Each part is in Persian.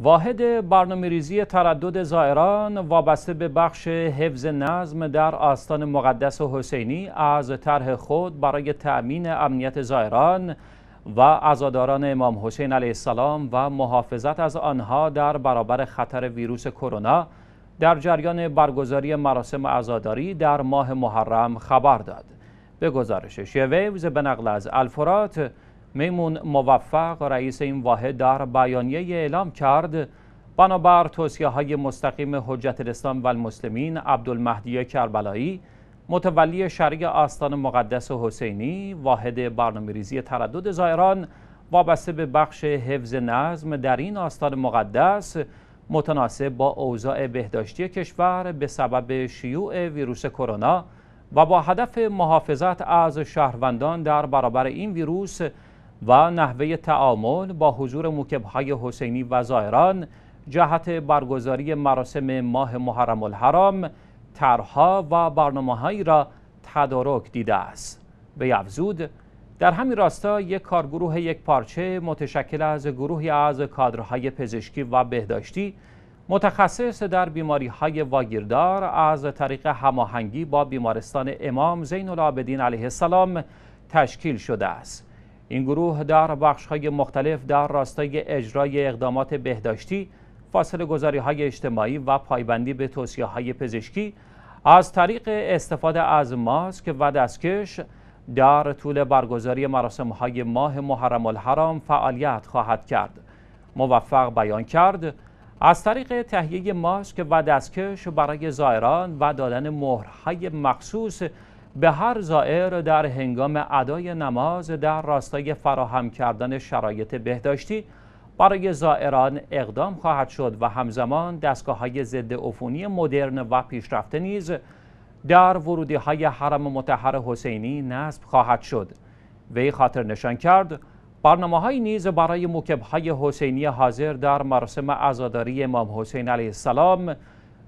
واحد برنامه ریزی تردد زائران وابسته به بخش حفظ نظم در آستان مقدس حسینی از طرح خود برای تأمین امنیت زائران و عزاداران امام حسین علیه السلام و محافظت از آنها در برابر خطر ویروس کرونا در جریان برگزاری مراسم ازاداری در ماه محرم خبر داد. به گزارش شویوز به نقل از الفرات میمون موفق رئیس این واحد در بیانیه اعلام کرد بنابر توصیه های مستقیم حجت الاسلام و المسلمین عبدالمهدی کربلایی متولی شرعی آستان مقدس حسینی واحد برنامه ریزی تردد زائران وابسته به بخش حفظ نظم در این آستان مقدس متناسب با اوضاع بهداشتی کشور به سبب شیوع ویروس کرونا و با هدف محافظت از شهروندان در برابر این ویروس و نحوه تعامل با حضور موکبهای حسینی و زائران جهت برگزاری مراسم ماه محرم الحرام طرحها و برنامههایی را تدارک دیده است به افزود در همین راستا یک کارگروه یک پارچه متشکل از گروهی از کادرهای پزشکی و بهداشتی متخصص در بیماری های واگیردار از طریق هماهنگی با بیمارستان امام زین العابدین علیه السلام تشکیل شده است این گروه در بخشهای مختلف در راستای اجرای اقدامات بهداشتی، فاصله گذاری های اجتماعی و پایبندی به توصیه های پزشکی از طریق استفاده از ماسک و دستکش در طول برگزاری مراسم های ماه محرم الحرام فعالیت خواهد کرد. موفق بیان کرد از طریق تهیه ماسک و دستکش برای زائران و دادن مهرهای مخصوص به هر زائر در هنگام ادای نماز در راستای فراهم کردن شرایط بهداشتی برای زائران اقدام خواهد شد و همزمان دستگاه های ضد عفونی مدرن و پیشرفته نیز در ورودی های حرم متحر حسینی نصب خواهد شد وی خاطر نشان کرد برنامه های نیز برای مکب های حسینی حاضر در مراسم عزاداری امام حسین علیه السلام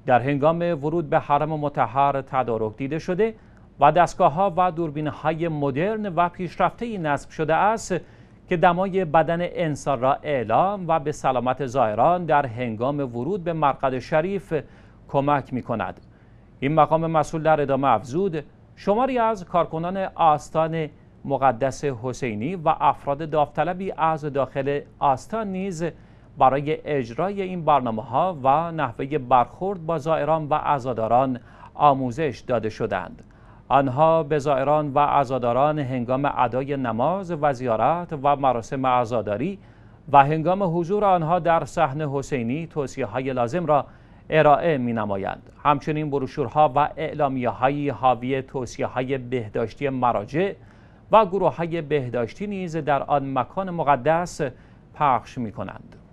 در هنگام ورود به حرم متحر تدارک دیده شده و دستگاه ها و دوربین های مدرن و پیشرفته ای نصب شده است که دمای بدن انسان را اعلام و به سلامت زائران در هنگام ورود به مرقد شریف کمک می کند. این مقام مسئول در ادامه افزود شماری از کارکنان آستان مقدس حسینی و افراد داوطلبی از داخل آستان نیز برای اجرای این برنامه ها و نحوه برخورد با زائران و عزاداران آموزش داده شدند. آنها به زائران و عزاداران هنگام ادای نماز و زیارت و مراسم عزاداری و هنگام حضور آنها در صحن حسینی توصیه های لازم را ارائه می نمایند. همچنین بروشورها و اعلامیه های حاوی توصیه های بهداشتی مراجع و گروه های بهداشتی نیز در آن مکان مقدس پخش می کنند.